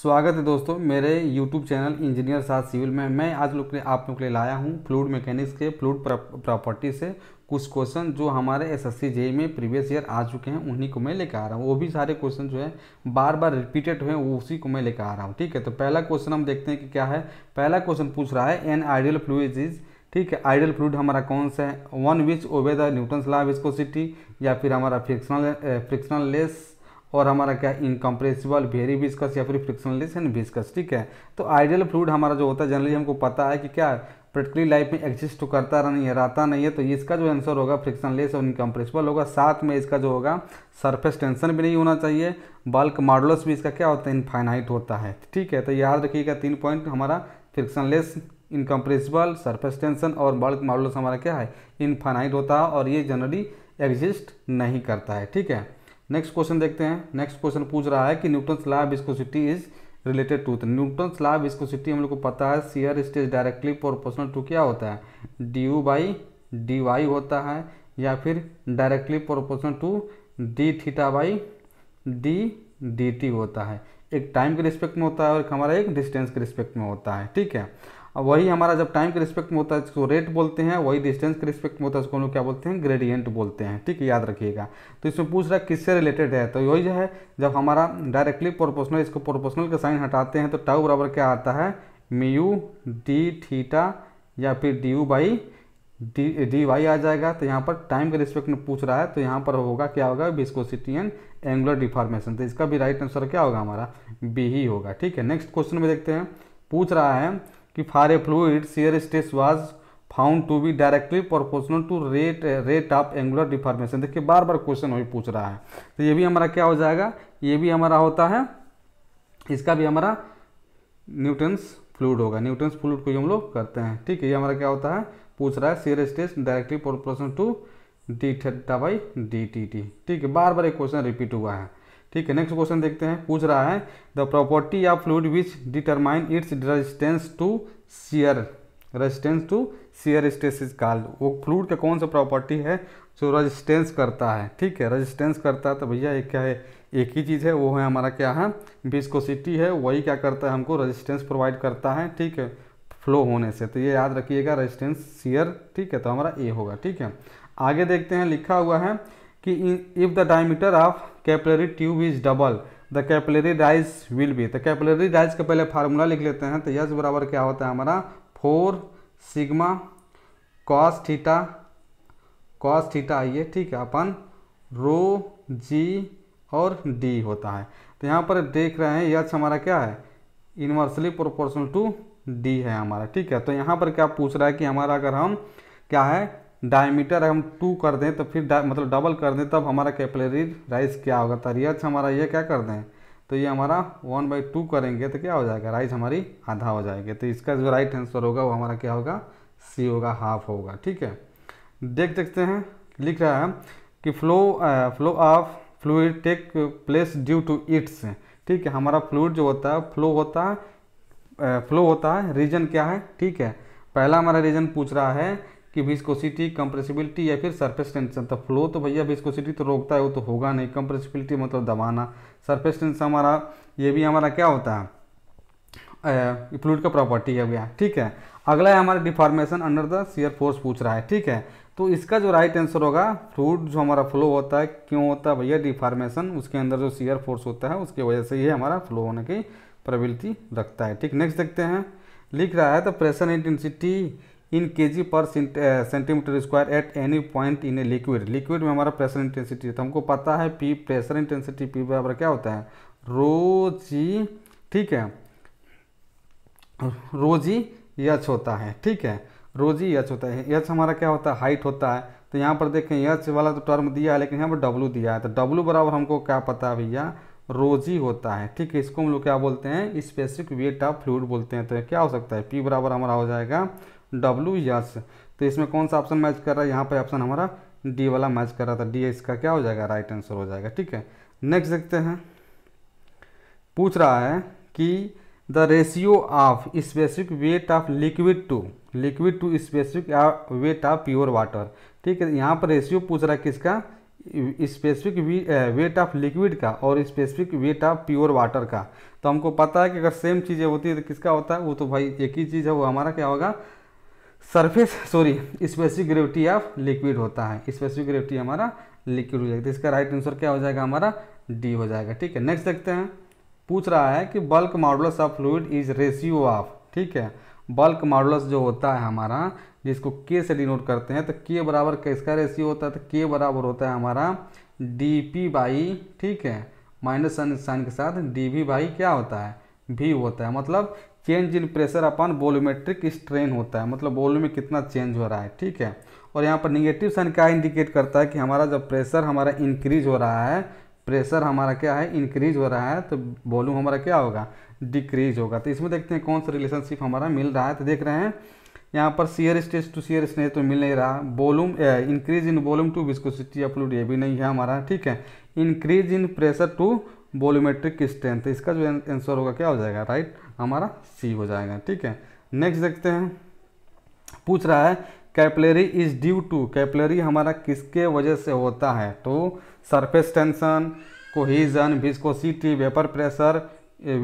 स्वागत है दोस्तों मेरे YouTube चैनल इंजीनियर साथ सिविल में मैं आज लोग आप लोग के लिए लाया हूँ फ्लूड मैकेनिक्स के फ्लूड प्रॉपर्टी से कुछ क्वेश्चन जो हमारे एस एस e में प्रीवियस ईयर आ चुके हैं उन्हीं को मैं लेकर आ रहा हूँ वो भी सारे क्वेश्चन जो है बार बार रिपीटेड हुए हैं उसी को मैं लेकर आ रहा हूँ ठीक है तो पहला क्वेश्चन हम देखते हैं कि क्या है पहला क्वेश्चन पूछ रहा है एन आइडियल फ्लूज इज़ ठीक है आइडियल फ्लूड हमारा कौन सा है one which obey the Newton law viscosity या फिर हमारा फ्रिक्शनल फ्रिक्शनल लेस और हमारा क्या इनकम्प्रेसिबल वेरी विस्कस या फिर फ्रिक्शनलेस एंड विस्कस ठीक है तो आइडियल फ्लूड हमारा जो होता है जनरली हमको पता है कि क्या प्रैक्टिकली लाइफ में एग्जिस्ट तो करता नहीं है रहता नहीं है तो इसका जो आंसर होगा फ्रिक्शनलेस और इनकम्प्रेसिबल होगा साथ में इसका जो होगा सरफेस टेंशन भी नहीं होना चाहिए बल्क मॉडल्स भी इसका क्या होता है इनफाइनाइट होता है ठीक है तो याद रखिएगा तीन पॉइंट हमारा फ्रिक्शनलेस इनकम्प्रेसिबल सरफेस टेंशन और बल्क मॉडल्स हमारा क्या है इनफाइनाइट होता है और ये जनरली एग्जिस्ट नहीं करता है ठीक है नेक्स्ट क्वेश्चन देखते हैं नेक्स्ट क्वेश्चन पूछ रहा है कि Newton law viscosity is related to Newton law viscosity हम लोग को पता है shear stress directly proportional to क्या होता है D U by D Y होता है या फिर directly proportional to D theta by D D T होता है एक टाइम के रिस्पेक्ट में होता है और एक हमारा एक डिस्टेंस के रिस्पेक्ट में होता है ठीक है वही हमारा जब टाइम के रिस्पेक्ट में होता है इसको रेट बोलते हैं वही डिस्टेंस के रिस्पेक्ट में होता है इसको हम लोग क्या बोलते हैं ग्रेडियंट बोलते हैं ठीक है याद रखिएगा तो इसमें पूछ रहा है किससे रिलेटेड है तो वही जो है जब हमारा डायरेक्टली प्रोपोर्शनल इसको प्रोपोर्शनल का साइन हटाते हैं तो टाउ बराबर क्या आता है मी यू डी थीटा या फिर D U by D D Y आ जाएगा तो यहाँ पर टाइम के रिस्पेक्ट में पूछ रहा है तो यहाँ पर होगा क्या होगा विस्कोसिटी एंड एंगुलर डिफॉर्मेशन तो इसका भी राइट आंसर क्या होगा हमारा बी ही होगा ठीक है नेक्स्ट क्वेश्चन में देखते हैं पूछ रहा है कि for a fluid shear stress was found to be directly proportional to rate rate of angular deformation देखिए बार बार क्वेश्चन वही पूछ रहा है तो ये भी हमारा क्या हो जाएगा ये भी हमारा होता है इसका भी हमारा न्यूटन्स फ्लूड होगा न्यूटन्स फ्लूड को हम लोग करते हैं ठीक है ये हमारा क्या होता है पूछ रहा है shear stress directly proportional to D theta by D T T ठीक है बार बार एक क्वेश्चन रिपीट हुआ है ठीक है नेक्स्ट क्वेश्चन देखते हैं पूछ रहा है the property of fluid which determine its resistance to shear resistance to shear stress is called वो फ्लूड का कौन सा प्रॉपर्टी है जो रजिस्टेंस करता है ठीक है रजिस्टेंस करता है तो भैया एक क्या है एक ही चीज़ है वो है हमारा क्या है विस्कोसिटी है वही क्या करता है हमको रजिस्टेंस प्रोवाइड करता है ठीक है फ्लो होने से तो ये याद रखिएगा रजिस्टेंस सीयर ठीक है तो हमारा ए होगा ठीक है आगे देखते हैं लिखा हुआ है कि if the diameter of capillary tube is double the capillary rise will be the capillary rise का पहले फार्मूला लिख लेते हैं तो यस बराबर क्या होता है हमारा four sigma cos theta cos theta आइए ठीक है अपन रो जी और डी होता है तो यहाँ पर देख रहे हैं यच हमारा क्या है इनवर्सली प्रोपोर्शनल टू डी है हमारा ठीक है तो यहाँ पर क्या पूछ रहा है कि हमारा अगर हम क्या है डायमीटर हम टू कर दें तो फिर मतलब डबल कर दें तब हमारा कैपलरी राइस क्या होगा तो रियच अच्छा हमारा ये क्या कर दें तो ये हमारा वन बाई टू करेंगे तो क्या हो जाएगा राइस हमारी आधा हो जाएगी तो इसका जो राइट आंसर होगा वो हमारा क्या होगा सी होगा हाफ होगा ठीक है देख सकते हैं लिख रहा है कि flow flow of fluid take place due to its ठीक है हमारा फ्लूड जो होता है फ्लो होता है फ्लो होता है रीजन क्या है ठीक है पहला हमारा रीजन पूछ रहा है कि विस्कोसिटी कंप्रेसिबिलिटी या फिर सरफेस टेंशन तो फ्लो तो भैया विस्कोसिटी तो रोकता है वो तो होगा नहीं कंप्रेसिबिलिटी मतलब दबाना सरफेस टेंशन हमारा ये भी हमारा क्या होता है फ्लूड का प्रॉपर्टी है भैया ठीक है अगला है हमारा deformation under the shear force पूछ रहा है ठीक है तो इसका जो राइट आंसर होगा फ्लूड जो हमारा फ्लो होता है क्यों होता है भैया डिफॉर्मेशन उसके अंदर जो सीयर फोर्स होता है उसकी वजह से ये हमारा फ्लो होने की प्रवृत्ति रखता है ठीक नेक्स्ट देखते हैं लिख रहा है तो pressure intensity in K G per centimetre square at any point in a liquid liquid में हमारा प्रेशर इंटेंसिटी तो हमको पता है पी प्रेशर इंटेंसिटी पी बराबर क्या होता है रोजी ठीक है रोजी यच होता है ठीक है रोजी यच होता है यच हमारा क्या होता है हाइट होता है तो यहाँ पर देखें यच वाला तो टर्म दिया है लेकिन यहाँ पर डब्लू दिया है तो डब्लू बराबर हमको क्या पता है भैया रोजी होता है ठीक है इसको हम लोग क्या बोलते हैं स्पेसिफिक वेट ऑफ फ्लूड बोलते हैं तो क्या हो सकता है पी बराबर हमारा हो जाएगा डब्ल्यू यस तो इसमें कौन सा ऑप्शन मैच कर रहा है यहाँ पे ऑप्शन हमारा डी वाला मैच कर रहा था डी इसका क्या हो जाएगा राइट आंसर हो जाएगा ठीक है नेक्स्ट देखते हैं पूछ रहा है कि the ratio of specific weight of liquid to liquid to specific weight of pure water ठीक है यहाँ पर रेशियो पूछ रहा है किसका स्पेसिफिक वेट ऑफ लिक्विड का और specific weight of pure water का तो हमको पता है कि अगर सेम चीज़ें होती है तो किसका होता है वो तो भाई एक ही चीज़ है वो हमारा क्या होगा surface sorry specific gravity of liquid होता है स्पेसिफिक ग्रेविटी हमारा लिक्विड हो जाएगा तो इसका राइट आंसर क्या हो जाएगा हमारा डी हो जाएगा ठीक है नेक्स्ट देखते हैं पूछ रहा है कि bulk modulus of fluid is ratio of ठीक है बल्क मॉडुलस जो होता है हमारा जिसको के से डिनोट करते हैं तो के बराबर किसका रेशियो होता है तो के बराबर होता है हमारा डी पी बाई ठीक है माइनस साइन के साथ डी वी बाई क्या होता है भी होता है मतलब change in pressure upon volumetric strain होता है मतलब वॉल्यूम में कितना चेंज हो रहा है ठीक है और यहाँ पर निगेटिव साइन क्या इंडिकेट करता है कि हमारा जब प्रेशर हमारा इंक्रीज हो रहा है प्रेशर हमारा क्या है इंक्रीज हो रहा है तो वॉल्यूम हमारा क्या होगा डिक्रीज होगा तो इसमें देखते हैं कौन सा रिलेशनशिप हमारा मिल रहा है तो देख रहे हैं यहाँ पर shear stress to shear stress तो मिल नहीं रहा volume increase in volume to viscosity अपलूड फ्लूड ये भी नहीं है हमारा ठीक है increase in pressure to volumetric strength इसका जो आंसर होगा क्या हो जाएगा राइट हमारा सी हो जाएगा ठीक है नेक्स्ट देखते हैं पूछ रहा है capillary is due to capillary हमारा किसके वजह से होता है तो surface tension cohesion viscosity vapour pressure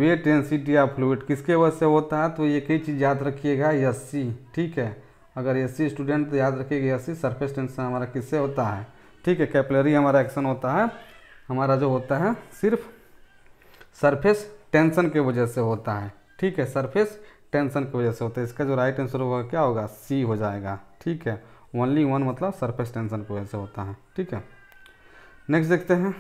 weight density या फ्लूड किसके वजह से होता है तो एक ही चीज़ याद रखिएगा एस सी ठीक है अगर एस सी स्टूडेंट तो याद रखिएगा एस सी सरफेस टेंशन हमारा किससे होता है ठीक है कैपलेरी हमारा एक्शन होता है हमारा जो होता है सिर्फ सरफेस टेंशन के वजह से होता है ठीक है सरफेस टेंशन की वजह से होता है इसका जो राइट आंसर होगा क्या होगा सी हो जाएगा ठीक है ओनली वन मतलब सरफेस टेंशन की वजह से होता है ठीक है नेक्स्ट देखते हैं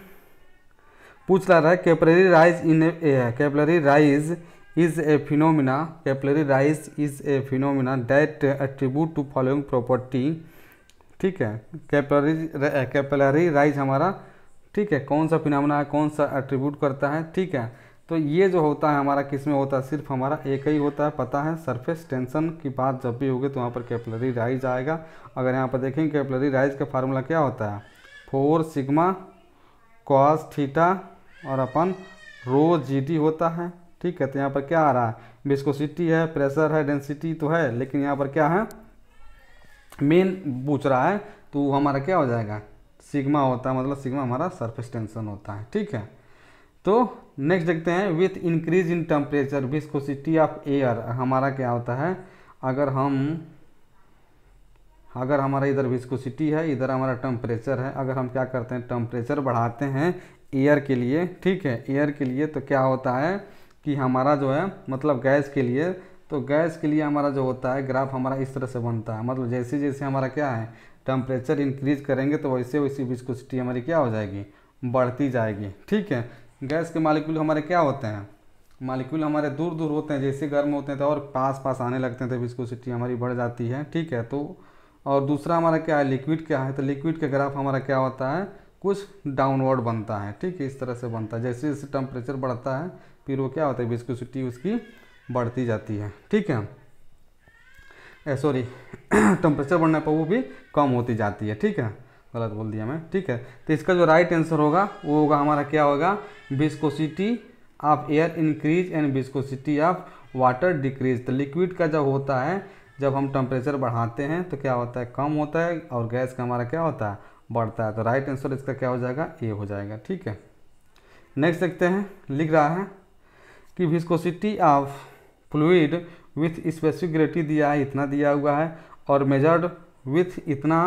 पूछ रहा है capillary rise in capillary rise is a phenomena capillary rise is a phenomena that attribute to following property ठीक है कैपलरी कैपलरी राइज हमारा ठीक है कौन सा फिनोमिना है कौन सा एट्रीब्यूट करता है ठीक है तो ये जो होता है हमारा किस में होता है सिर्फ हमारा एक ही होता है पता है सरफेस टेंशन की बात जब भी होगी तो वहाँ पर कैपलरी राइज आएगा अगर यहाँ पर देखेंगे कैपलरी राइज का फार्मूला क्या होता है फोर सिग्मा कॉस थीटा और अपन रो जी डी होता है ठीक है तो यहाँ पर क्या आ रहा है विस्कोसिटी है प्रेशर है डेंसिटी तो है लेकिन यहाँ पर क्या है मेन पूछ रहा है तो हमारा क्या हो जाएगा सिग्मा होता है मतलब सिग्मा हमारा सरफेस टेंशन होता है ठीक है तो नेक्स्ट देखते हैं with increase in temperature viscosity of air हमारा क्या होता है अगर हम अगर हमारा इधर विस्कोसिटी है इधर हमारा टेम्परेचर है अगर हम क्या करते हैं टेम्परेचर बढ़ाते हैं एयर के लिए ठीक है एयर के लिए तो क्या होता है कि हमारा जो है मतलब गैस के लिए तो गैस के लिए हमारा जो होता है ग्राफ हमारा इस तरह से बनता है मतलब जैसे जैसे हमारा क्या है टेम्परेचर इंक्रीज करेंगे तो वैसे वैसी विस्कोसिटी हमारी क्या हो जाएगी बढ़ती जाएगी ठीक है गैस के मालिक्यूल हमारे क्या होते हैं मालिक्यूल हमारे दूर दूर होते हैं जैसे गर्म होते हैं तो और पास पास आने लगते हैं तो विस्कोसिटी हमारी बढ़ जाती है ठीक है तो और दूसरा हमारा क्या है लिक्विड क्या है तो लिक्विड का ग्राफ हमारा क्या होता है कुछ डाउनवर्ड बनता है ठीक है इस तरह से बनता है जैसे जैसे टेम्परेचर बढ़ता है फिर वो क्या होता है विस्कोसिटी उसकी बढ़ती जाती है ठीक है सॉरी टेम्परेचर बढ़ने पर वो भी कम होती जाती है ठीक है गलत बोल दिया मैं ठीक है तो इसका जो राइट आंसर होगा वो होगा हमारा क्या होगा viscosity of air increase and viscosity of water decrease तो लिक्विड का जब होता है जब हम टेम्परेचर बढ़ाते हैं तो क्या होता है कम होता है और गैस का हमारा क्या होता है बढ़ता है तो राइट आंसर इसका क्या हो जाएगा ए हो जाएगा ठीक है नेक्स्ट देखते हैं लिख रहा है कि viscosity of fluid with specific gravity दिया है इतना दिया हुआ है और मेजर्ड विथ इतना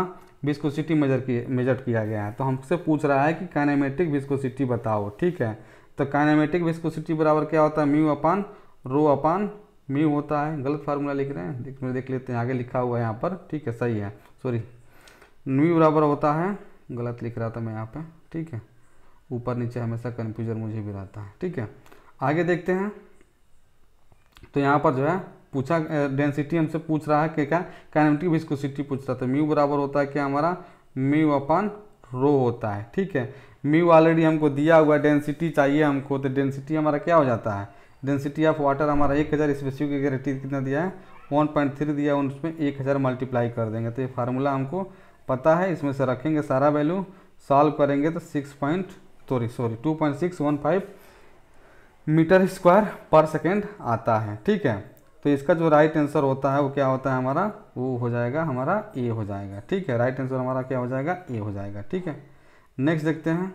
विस्कोसिटी मेजर की मेजर किया गया है तो हमसे पूछ रहा है कि काइनेमेटिक विस्कोसिटी बताओ ठीक है तो काइनेमेटिक विस्कोसिटी बराबर क्या होता है म्यू अपान रो अपान म्यू होता है गलत फार्मूला लिख रहे हैं देख देख लेते हैं आगे लिखा हुआ है यहाँ पर ठीक है सही है सॉरी म्यू बराबर होता है गलत लिख रहा था मैं यहाँ पर ठीक है ऊपर नीचे हमेशा कन्फ्यूजन मुझे भी रहता है ठीक है आगे देखते हैं तो यहाँ पर जो है पूछा डेंसिटी हमसे पूछ रहा है कि क्या इसको विस्कोसिटी पूछ रहा था म्यू बराबर होता है क्या हमारा म्यू अपन रो होता है ठीक है म्यू ऑलरेडी हमको दिया हुआ डेंसिटी चाहिए हमको तो डेंसिटी हमारा क्या हो जाता है डेंसिटी ऑफ वाटर हमारा एक हज़ार स्पेसिफिक रेटिव कितना दिया है वन पॉइंट थ्री दिया है उसमें एक हज़ार मल्टीप्लाई कर देंगे तो ये फार्मूला हमको पता है इसमें से रखेंगे सारा वैल्यू सॉल्व करेंगे तो six point sorry sorry two point six one five meter square पर सेकेंड आता है ठीक है तो इसका जो राइट आंसर होता है वो क्या होता है हमारा वो हो जाएगा हमारा ए हो जाएगा ठीक है राइट आंसर हमारा क्या हो जाएगा ए हो जाएगा ठीक है नेक्स्ट देखते हैं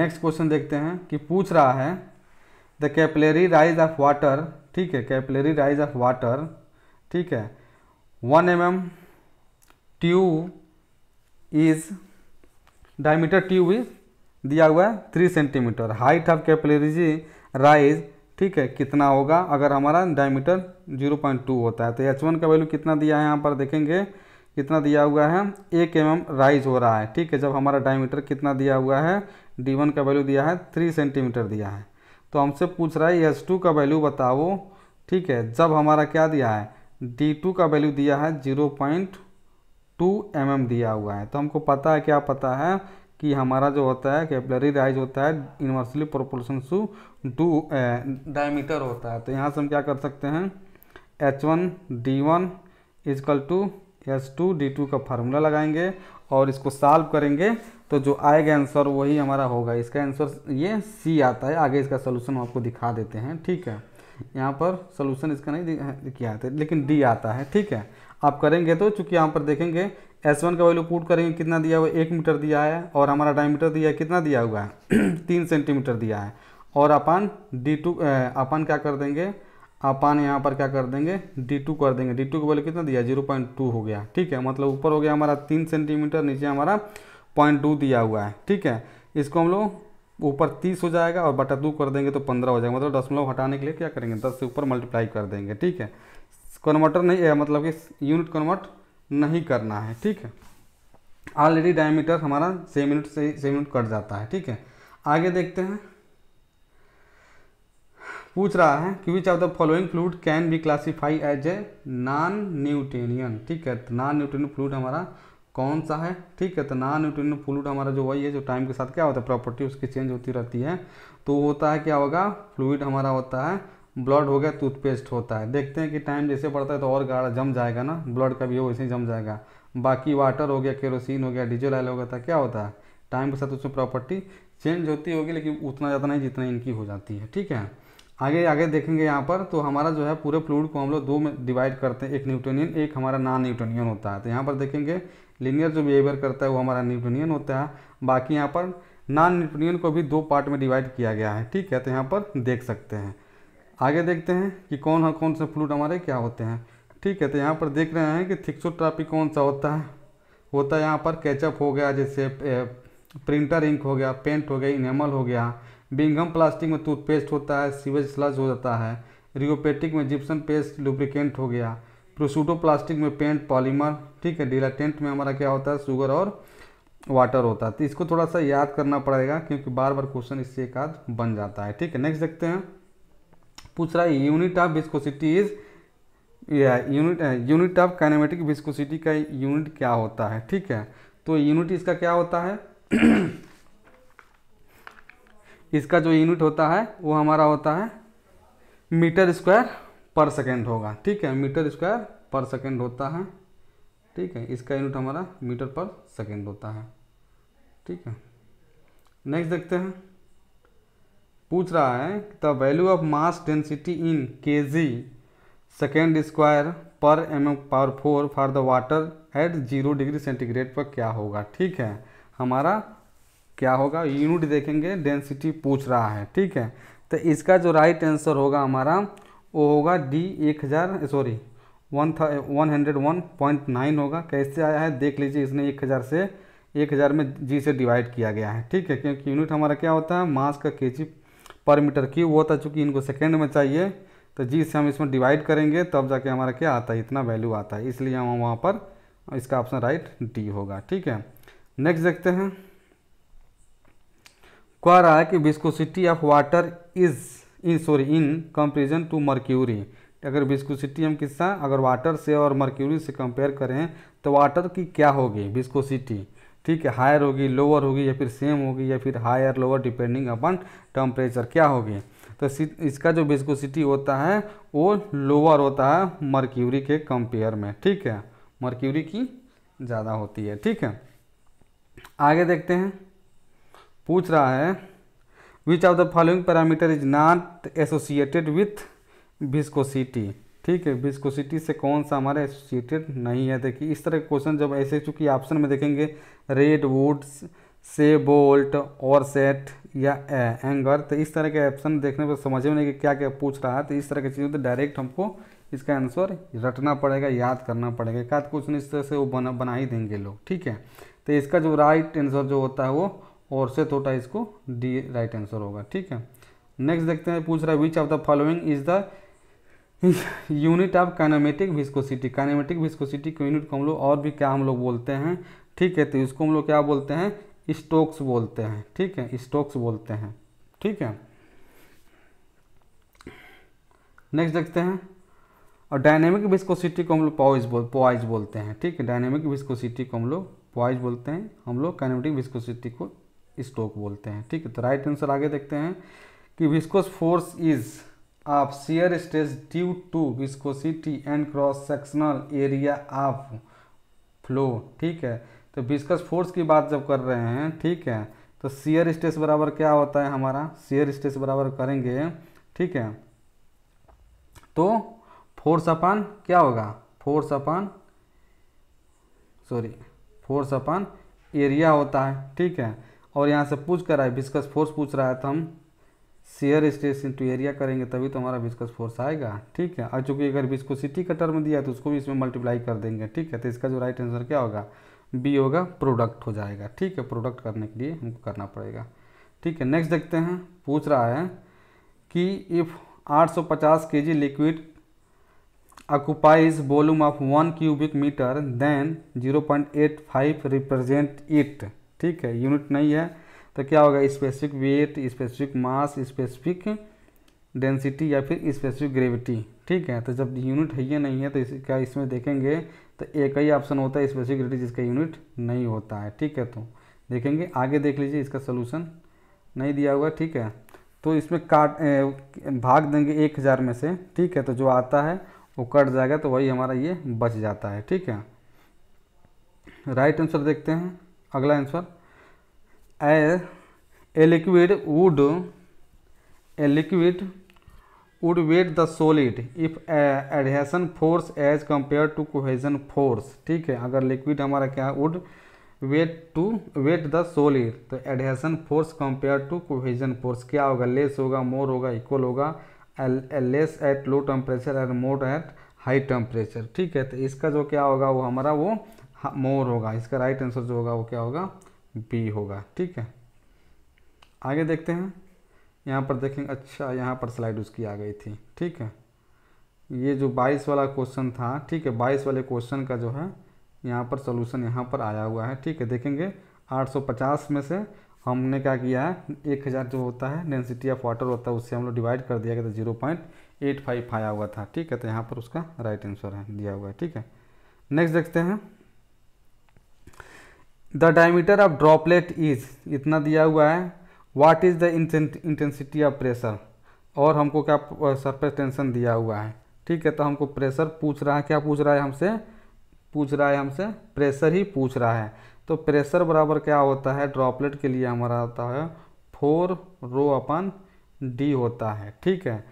नेक्स्ट क्वेश्चन देखते हैं कि पूछ रहा है the capillary rise of water ठीक है कैपलेरी राइज ऑफ वाटर ठीक है one M M tube is diameter tube is दिया हुआ है थ्री सेंटीमीटर हाइट ऑफ कैपलेरीजी राइज ठीक है कितना होगा अगर हमारा डायमीटर 0.2 होता है तो एच वन का वैल्यू कितना दिया है यहाँ पर देखेंगे कितना दिया हुआ है एक एम एम राइज हो रहा है ठीक है जब हमारा डायमीटर कितना दिया हुआ है डी वन का वैल्यू दिया है थ्री सेंटीमीटर दिया है तो हमसे पूछ रहा है एच टू का वैल्यू बताओ ठीक है जब हमारा क्या दिया है डी टू का वैल्यू दिया है zero point two M M दिया हुआ है तो हमको पता है क्या पता है कि हमारा जो होता है कैपलरी राइज होता है inversely proportion to to diameter होता है तो यहाँ से हम क्या कर सकते हैं H one D one equal to S two D two का फार्मूला लगाएंगे और इसको सॉल्व करेंगे तो जो आएगा आंसर वही हमारा होगा इसका आंसर ये सी आता है आगे इसका सोल्यूशन आपको दिखा देते हैं ठीक है यहाँ पर सोल्यूशन इसका नहीं किया लेकिन डी आता है ठीक है आप करेंगे तो चूँकि यहाँ पर देखेंगे एस वन का वैल्यू पुट करेंगे कितना दिया हुआ है एक मीटर दिया है और हमारा डायमीटर दिया है कितना दिया हुआ है तीन सेंटीमीटर दिया है और अपन डी टू अपन क्या कर देंगे अपन यहाँ पर क्या कर देंगे डी टू कर देंगे डी टू का वैल्यू कितना दिया जीरो पॉइंट टू हो गया ठीक है मतलब ऊपर हो गया हमारा तीन सेंटीमीटर नीचे हमारा पॉइंट टू दिया हुआ है ठीक है इसको हम लोग ऊपर तीस हो जाएगा और बटा दो कर देंगे तो पंद्रह हो जाएगा मतलब दशमलव हटाने के लिए क्या करेंगे दस से ऊपर मल्टीप्लाई कर देंगे ठीक है कन्वर्टर नहीं है मतलब कि यूनिट कन्वर्ट नहीं करना है ठीक है ऑलरेडी डायमीटर हमारा सेम मिनट से सेम मिनट कट जाता है ठीक है आगे देखते हैं पूछ रहा है कि which of the following fluid can be classify as a non Newtonian ठीक है तो नॉन न्यूटेनियन फ्लूड हमारा कौन सा है ठीक है तो नॉन न्यूटेनियन फ्लूड हमारा जो वही है जो टाइम के साथ क्या होता है प्रॉपर्टी उसकी चेंज होती रहती है तो होता है क्या होगा फ्लूड हमारा होता है ब्लड हो गया टूथपेस्ट होता है देखते हैं कि टाइम जैसे बढ़ता है तो और गाढ़ा जम जाएगा ना ब्लड का भी हो वैसे ही जम जाएगा बाकी वाटर हो गया केरोसिन हो गया डीजल ऑयल हो गया था तो क्या होता है टाइम के साथ उसमें प्रॉपर्टी चेंज होती होगी लेकिन उतना ज़्यादा नहीं जितना इनकी हो जाती है ठीक है आगे आगे देखेंगे यहाँ पर तो हमारा जो है पूरे फ्लूड को हम लोग दो में डिवाइड करते हैं एक न्यूटोनियन एक हमारा नॉन न्यूटोनियन होता है तो यहाँ पर देखेंगे लिनियर जो बिहेवियर करता है वो हमारा न्यूटोनियन होता है बाकी यहाँ पर नॉन न्यूटोनियन को भी दो पार्ट में डिवाइड किया गया है ठीक है तो यहाँ पर देख सकते हैं आगे देखते हैं कि कौन है हाँ, कौन से फ्लूड हमारे क्या होते हैं ठीक है तो यहाँ पर देख रहे हैं कि थिक्सोट्रापी कौन सा होता है होता है यहाँ पर कैचअप हो गया जैसे प्रिंटर इंक हो गया पेंट हो गया इनेमल हो गया बिंगम प्लास्टिक में टूथपेस्ट होता है सीवेज स्लज हो जाता है रियोपेटिक में जिप्सन पेस्ट लुब्रिकेंट हो गया प्रोसूडो प्लास्टिक में पेंट पॉलीमर ठीक है डिलाटेंट में हमारा क्या होता है शुगर और वाटर होता है तो इसको थोड़ा सा याद करना पड़ेगा क्योंकि बार बार क्वेश्चन इससे एक आध बन जाता है ठीक है नेक्स्ट देखते हैं पूछ रहा है unit of viscosity is unit unit of kinematic viscosity का यूनिट क्या होता है ठीक है तो यूनिट इसका क्या होता है इसका जो यूनिट होता है वो हमारा होता है मीटर स्क्वायर पर सेकेंड होगा ठीक है मीटर स्क्वायर पर सेकेंड होता है ठीक है इसका यूनिट हमारा मीटर पर सेकेंड होता है ठीक है नेक्स्ट देखते हैं पूछ रहा है the value of mass density in K G second square per M M power four for the water at zero degree centigrade पर क्या होगा ठीक है हमारा क्या होगा यूनिट देखेंगे डेंसिटी पूछ रहा है ठीक है तो इसका जो राइट आंसर होगा हमारा वो होगा डी एक हज़ार सॉरी वन था one hundred one point nine होगा कैसे आया है देख लीजिए इसने एक हज़ार से एक हज़ार में जी से डिवाइड किया गया है ठीक है क्योंकि यूनिट हमारा क्या होता है मास का के जी पर मीटर की वो होता चूँकि इनको सेकेंड में चाहिए तो जी से हम इसमें डिवाइड करेंगे तब जाके हमारा क्या आता है इतना वैल्यू आता है इसलिए हम वहाँ पर इसका ऑप्शन राइट डी होगा ठीक है नेक्स्ट देखते हैं कह रहा है कि viscosity of water is in sorry in comparison to mercury अगर विस्कोसिटी हम किस्सा अगर वाटर से और मर्क्यूरी से कंपेयर करें तो वाटर की क्या होगी विस्कोसिटी ठीक है हायर होगी लोअर होगी या फिर सेम होगी या फिर higher lower depending upon temperature क्या होगी तो इसका जो बेस्कोसिटी होता है वो लोअर होता है मर्क्यूरी के कंपेयर में ठीक है मर्क्यूरी की ज़्यादा होती है ठीक है आगे देखते हैं पूछ रहा है which of the following parameter is not associated with viscosity ठीक है विस्कोसिटी से कौन सा हमारा एसोसिएटेड नहीं है देखिए इस तरह के क्वेश्चन जब ऐसे चूंकि ऑप्शन में देखेंगे रेड वुड्स से बोल्ट और सेट या ए, एंगर तो इस तरह के ऑप्शन देखने पर समझ में नहीं कि क्या क्या पूछ रहा है तो इस तरह की चीज़ों तो डायरेक्ट हमको इसका आंसर रटना पड़ेगा याद करना पड़ेगा आध क्वेश्चन इस तरह से वो बना बना ही देंगे लोग ठीक है तो इसका जो राइट आंसर जो होता है वो और से थोटा इसको डी राइट आंसर होगा ठीक है नेक्स्ट देखते हैं पूछ रहा है which of the following is the unit of kinematic viscosity kinematic viscosity के यूनिट को हम लोग और भी क्या हम लोग बोलते हैं ठीक है तो इसको हम लोग क्या बोलते हैं स्टोक्स बोलते हैं ठीक है स्टोक्स बोलते हैं ठीक है नेक्स्ट देखते हैं और डायनेमिक विस्कोसिटी को हम लोग पॉइज बोल पॉइज बोलते हैं ठीक है डायनेमिक विस्कोसिटी को हम लोग पॉइज बोलते हैं हम लोग कैनामेटिक विस्कोसिटी को स्टोक बोलते हैं ठीक है तो राइट आंसर आगे देखते हैं कि viscous force is of shear stress due to viscosity and cross sectional area of flow ठीक है तो विस्कस फोर्स की बात जब कर रहे हैं ठीक है तो सियर स्ट्रेस बराबर क्या होता है हमारा सियर स्ट्रेस बराबर करेंगे ठीक है तो फोर्स अपान क्या होगा force upon sorry force upon area होता है ठीक है और यहाँ से पूछ कर रहा है विस्कस फोर्स पूछ रहा है तो हम शेयर स्ट्रेस इंटू एरिया करेंगे तभी तो हमारा विस्कस फोर्स आएगा ठीक है और चूंकि अगर विस्कोसिटी का टर्म दिया तो उसको भी इसमें मल्टीप्लाई कर देंगे ठीक है तो इसका जो राइट आंसर क्या होगा बी होगा प्रोडक्ट हो जाएगा ठीक है प्रोडक्ट करने के लिए हमको करना पड़ेगा ठीक है नेक्स्ट देखते हैं पूछ रहा है कि if 850 K G liquid occupies volume of one cubic meter then 0.85 represent it ठीक है यूनिट नहीं है तो क्या होगा specific weight specific mass specific density या फिर स्पेसिफिक ग्रेविटी ठीक है तो जब यूनिट है या नहीं है तो इस, क्या इसमें देखेंगे तो एक ही ऑप्शन होता है स्पेसिफिक ग्रेविटी जिसका यूनिट नहीं होता है ठीक है तो देखेंगे आगे देख लीजिए इसका सोल्यूशन नहीं दिया हुआ ठीक है तो इसमें काट भाग देंगे एक हज़ार में से ठीक है तो जो आता है वो कट जाएगा तो वही हमारा ये बच जाता है ठीक है राइट आंसर देखते हैं अगला answer a a liquid would a liquid would wet the solid if adhesion force as compare to cohesion force ठीक है अगर लिक्विड हमारा क्या would wet to wet the solid तो adhesion force compare to cohesion force क्या होगा less होगा more होगा इक्वल होगा less at low temperature and more at high temperature ठीक है तो इसका जो क्या होगा वो हमारा वो मोर होगा इसका राइट आंसर जो होगा वो क्या होगा बी होगा ठीक है आगे देखते हैं यहाँ पर देखेंगे अच्छा यहाँ पर स्लाइड उसकी आ गई थी ठीक है ये जो 22 वाला क्वेश्चन था ठीक है 22 वाले क्वेश्चन का जो है यहाँ पर सोल्यूशन यहाँ पर आया हुआ है ठीक है देखेंगे 850 में से हमने क्या किया है एक हज़ार जो होता है डेंसिटी ऑफ वाटर होता है उससे हम लोग डिवाइड कर दिया गया था जीरो पॉइंट एट फाइव आया हुआ था ठीक है तो यहाँ पर उसका राइट आंसर है दिया हुआ है ठीक है नेक्स्ट देखते हैं the diameter of droplet is इतना दिया हुआ है what is the intensity of pressure और हमको क्या सरफेस टेंशन दिया हुआ है ठीक है तो हमको प्रेशर पूछ रहा है क्या पूछ रहा है हमसे पूछ रहा है हमसे प्रेशर ही पूछ रहा है तो प्रेशर बराबर क्या होता है ड्रॉपलेट के लिए हमारा होता है फोर रो अपन डी होता है ठीक है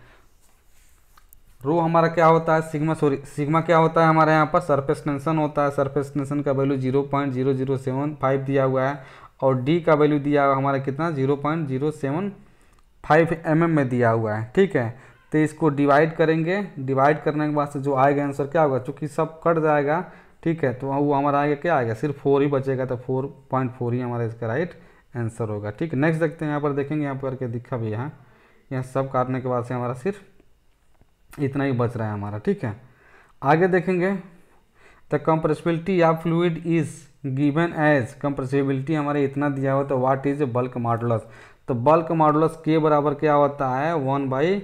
रो हमारा क्या होता है सिग्मा सॉरी सिग्मा क्या होता है हमारे यहाँ पर सरफेस टेंशन होता है सरफेस टेंशन का value zero point zero zero seven five दिया हुआ है और डी का वैल्यू दिया हुआ हमारा कितना zero point zero seven five M M में दिया हुआ है ठीक है तो इसको डिवाइड करेंगे डिवाइड करने के बाद से जो आएगा आंसर क्या होगा चूँकि सब कट जाएगा ठीक है तो वो हमारा आएगा क्या आएगा सिर्फ फोर ही बचेगा तो फोर पॉइंट फोर ही हमारा इसका राइट आंसर होगा ठीक है नेक्स्ट देखते हैं यहाँ पर देखेंगे यहाँ पर दिखा भी यहाँ यहाँ सब काटने के बाद से हमारा सिर्फ इतना ही बच रहा है हमारा ठीक है आगे देखेंगे the compressibility of fluid is given as compressibility हमारे इतना दिया हुआ तो वाट इज बल्क मॉडुलस तो बल्क मॉडुलस के बराबर क्या होता है वन बाई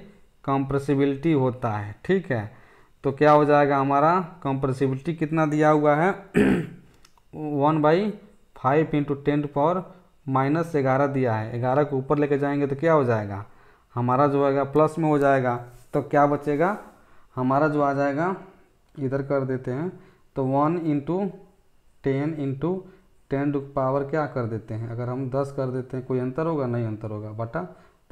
कंप्रेसिबिलिटी होता है ठीक है तो क्या हो जाएगा हमारा कंप्रेसिबिलिटी कितना दिया हुआ है one by five into ten power minus ग्यारह दिया है ग्यारह को ऊपर लेके जाएंगे तो क्या हो जाएगा हमारा जो होगा प्लस में हो जाएगा तो क्या बचेगा हमारा जो आ जाएगा इधर कर देते हैं तो one into ten into ten to power क्या कर देते हैं अगर हम दस कर देते हैं कोई अंतर होगा नहीं अंतर होगा बटा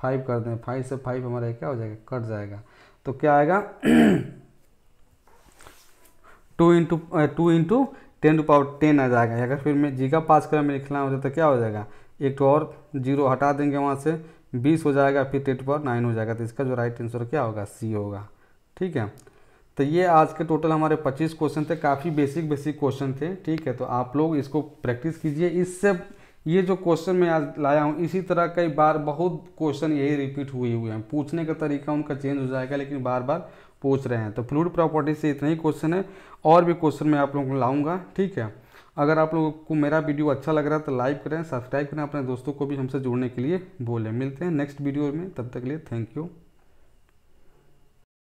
फाइव कर दें फाइव से फाइव हमारा क्या हो जाएगा कट जाएगा तो क्या आएगा two into two into ten to power ten आ जाएगा अगर फिर मैं का पास कर मैं लिखना हो जाए तो क्या हो जाएगा एक तो और जीरो हटा देंगे वहाँ से बीस हो जाएगा फिर टेट पर नाइन हो जाएगा तो इसका जो राइट आंसर क्या होगा सी होगा ठीक है तो ये आज के टोटल हमारे 25 क्वेश्चन थे काफ़ी बेसिक बेसिक क्वेश्चन थे ठीक है तो आप लोग इसको प्रैक्टिस कीजिए इससे ये जो क्वेश्चन मैं आज लाया हूँ इसी तरह कई बार बहुत क्वेश्चन यही रिपीट हुए हुए हैं पूछने का तरीका उनका चेंज हो जाएगा लेकिन बार बार पूछ रहे हैं तो फ्लूड प्रॉपर्टी से इतना ही क्वेश्चन है और भी क्वेश्चन मैं आप लोगों को लाऊंगा ठीक है अगर आप लोगों को मेरा वीडियो अच्छा लग रहा है तो लाइक करें सब्सक्राइब करें अपने दोस्तों को भी हमसे जुड़ने के लिए बोलें मिलते हैं नेक्स्ट वीडियो में तब तक के लिए थैंक यू